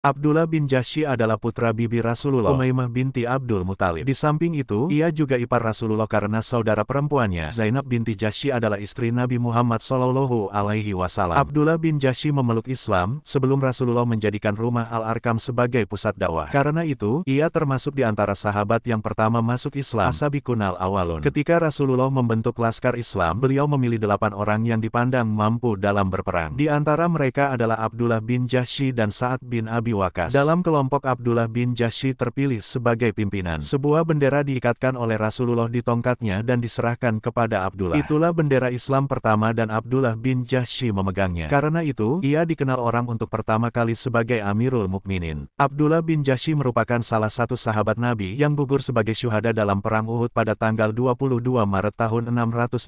Abdullah bin Jashi adalah putra bibi Rasulullah Umaymah binti Abdul Muthalib. Di samping itu, ia juga ipar Rasulullah karena saudara perempuannya Zainab binti Jashi adalah istri Nabi Muhammad Shallallahu Alaihi Wasallam. Abdullah bin Jashi memeluk Islam sebelum Rasulullah menjadikan rumah Al Arkam sebagai pusat dakwah. Karena itu, ia termasuk di antara sahabat yang pertama masuk Islam. asabiqunal awalun. Ketika Rasulullah membentuk laskar Islam, beliau memilih delapan orang yang dipandang mampu dalam berperang. Di antara mereka adalah Abdullah bin Jashi dan Saad bin Abi di Wakas. Dalam kelompok Abdullah bin Jashi terpilih sebagai pimpinan. Sebuah bendera diikatkan oleh Rasulullah di tongkatnya dan diserahkan kepada Abdullah. Itulah bendera Islam pertama dan Abdullah bin Jashi memegangnya. Karena itu, ia dikenal orang untuk pertama kali sebagai Amirul Mukminin. Abdullah bin Jashi merupakan salah satu sahabat Nabi yang gugur sebagai syuhada dalam Perang Uhud pada tanggal 22 Maret tahun 625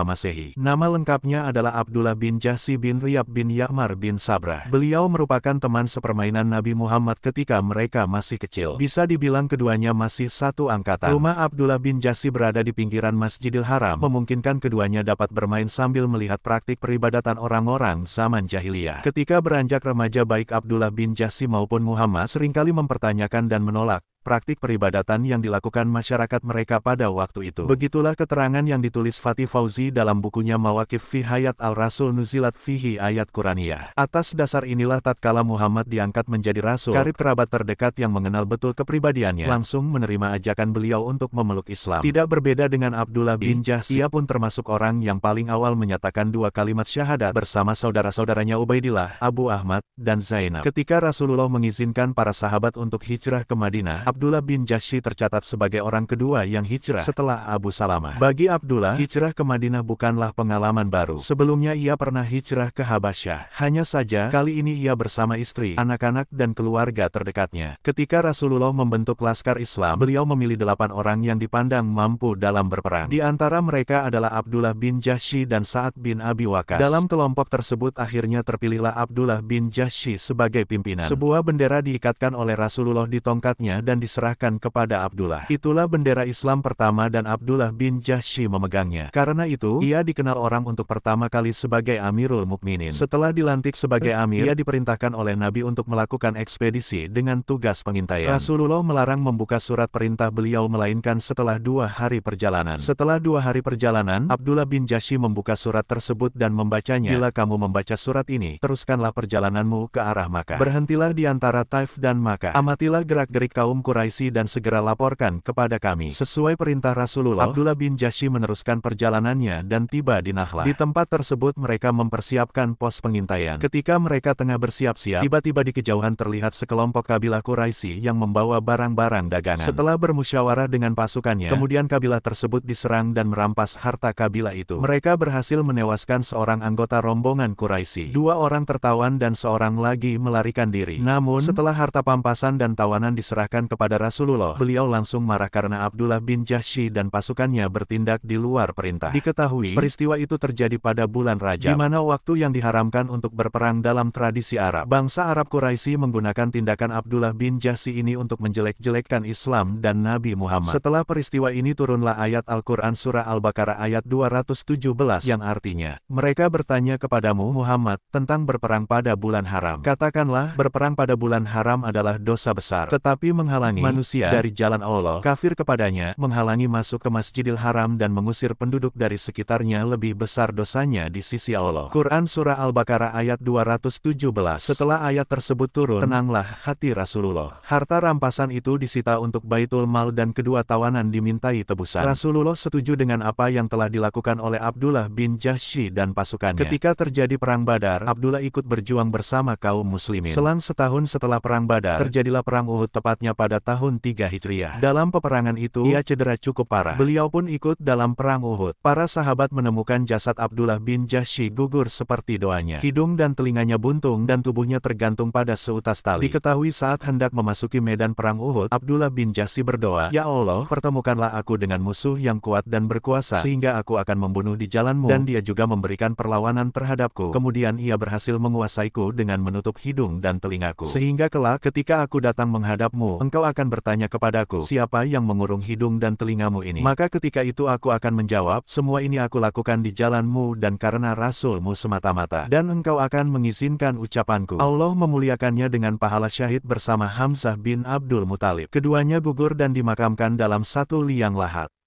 Masehi. Nama lengkapnya adalah Abdullah bin Jashi bin Riyab bin Ya'mar bin Sabrah. Beliau merupakan teman sepermainan permainan Nabi Muhammad ketika mereka masih kecil. Bisa dibilang keduanya masih satu angkatan. Rumah Abdullah bin Jasi berada di pinggiran Masjidil Haram, memungkinkan keduanya dapat bermain sambil melihat praktik peribadatan orang-orang zaman jahiliyah. Ketika beranjak remaja baik Abdullah bin Jasi maupun Muhammad seringkali mempertanyakan dan menolak praktik peribadatan yang dilakukan masyarakat mereka pada waktu itu. Begitulah keterangan yang ditulis Fatih Fauzi dalam bukunya Mawakif fi Hayat al-Rasul Nuzilat Fihi Ayat Quraniyah. Atas dasar inilah tatkala Muhammad diangkat menjadi rasul, karib kerabat terdekat yang mengenal betul kepribadiannya langsung menerima ajakan beliau untuk memeluk Islam. Tidak berbeda dengan Abdullah bin Jahsi, ia pun termasuk orang yang paling awal menyatakan dua kalimat syahadat bersama saudara-saudaranya Ubaidillah, Abu Ahmad, dan Zainab. Ketika Rasulullah mengizinkan para sahabat untuk hijrah ke Madinah, Abdullah bin Jashi tercatat sebagai orang kedua yang hijrah setelah Abu Salamah. Bagi Abdullah, hijrah ke Madinah bukanlah pengalaman baru. Sebelumnya ia pernah hijrah ke Habasyah. Hanya saja, kali ini ia bersama istri, anak-anak dan keluarga terdekatnya. Ketika Rasulullah membentuk Laskar Islam, beliau memilih delapan orang yang dipandang mampu dalam berperang. Di antara mereka adalah Abdullah bin Jashi dan Sa'ad bin Abi Wakas. Dalam kelompok tersebut akhirnya terpilihlah Abdullah bin Jashi sebagai pimpinan. Sebuah bendera diikatkan oleh Rasulullah di tongkatnya dan diserahkan kepada Abdullah. Itulah bendera Islam pertama dan Abdullah bin Jahshi memegangnya. Karena itu, ia dikenal orang untuk pertama kali sebagai Amirul Mukminin. Setelah dilantik sebagai Amir, ia diperintahkan oleh Nabi untuk melakukan ekspedisi dengan tugas pengintaian. Rasulullah melarang membuka surat perintah beliau melainkan setelah dua hari perjalanan. Setelah dua hari perjalanan, Abdullah bin Jahshi membuka surat tersebut dan membacanya. Bila kamu membaca surat ini, teruskanlah perjalananmu ke arah Makkah. Berhentilah di antara Taif dan Makkah. Amatilah gerak-gerik kaum Quraisy Quraisy dan segera laporkan kepada kami. Sesuai perintah Rasulullah, Abdullah bin Jashi meneruskan perjalanannya dan tiba di Nahla. Di tempat tersebut mereka mempersiapkan pos pengintaian. Ketika mereka tengah bersiap-siap, tiba-tiba di kejauhan terlihat sekelompok kabilah Quraisy yang membawa barang-barang dagangan. Setelah bermusyawarah dengan pasukannya, kemudian kabilah tersebut diserang dan merampas harta kabilah itu. Mereka berhasil menewaskan seorang anggota rombongan Quraisy. Dua orang tertawan dan seorang lagi melarikan diri. Namun, setelah harta pampasan dan tawanan diserahkan kepada kepada Rasulullah, beliau langsung marah karena Abdullah bin Jahsy dan pasukannya bertindak di luar perintah. Diketahui, peristiwa itu terjadi pada bulan Rajab, di mana waktu yang diharamkan untuk berperang dalam tradisi Arab. Bangsa Arab Quraisy menggunakan tindakan Abdullah bin Jahsy ini untuk menjelek-jelekkan Islam dan Nabi Muhammad. Setelah peristiwa ini turunlah ayat Al-Quran Surah Al-Baqarah ayat 217 yang artinya, mereka bertanya kepadamu Muhammad tentang berperang pada bulan haram. Katakanlah, berperang pada bulan haram adalah dosa besar, tetapi menghalangi menghalangi manusia dari jalan Allah. Kafir kepadanya menghalangi masuk ke Masjidil Haram dan mengusir penduduk dari sekitarnya lebih besar dosanya di sisi Allah. Quran Surah Al-Baqarah ayat 217 Setelah ayat tersebut turun, tenanglah hati Rasulullah. Harta rampasan itu disita untuk Baitul Mal dan kedua tawanan dimintai tebusan. Rasulullah setuju dengan apa yang telah dilakukan oleh Abdullah bin Jahsy dan pasukannya. Ketika terjadi perang Badar, Abdullah ikut berjuang bersama kaum muslimin. Selang setahun setelah perang Badar, terjadilah perang Uhud tepatnya pada tahun 3 Hijriah. Dalam peperangan itu, ia cedera cukup parah. Beliau pun ikut dalam perang Uhud. Para sahabat menemukan jasad Abdullah bin Jahsy gugur seperti doanya. Hidung dan telinganya buntung dan tubuhnya tergantung pada seutas tali. Diketahui saat hendak memasuki medan perang Uhud, Abdullah bin Jahsy berdoa, Ya Allah, pertemukanlah aku dengan musuh yang kuat dan berkuasa, sehingga aku akan membunuh di jalanmu. Dan dia juga memberikan perlawanan terhadapku. Kemudian ia berhasil menguasaiku dengan menutup hidung dan telingaku. Sehingga kelak ketika aku datang menghadapmu, engkau akan bertanya kepadaku, siapa yang mengurung hidung dan telingamu ini? Maka ketika itu aku akan menjawab, semua ini aku lakukan di jalanmu dan karena Rasulmu semata-mata. Dan engkau akan mengizinkan ucapanku. Allah memuliakannya dengan pahala syahid bersama Hamzah bin Abdul Muthalib. Keduanya gugur dan dimakamkan dalam satu liang lahat.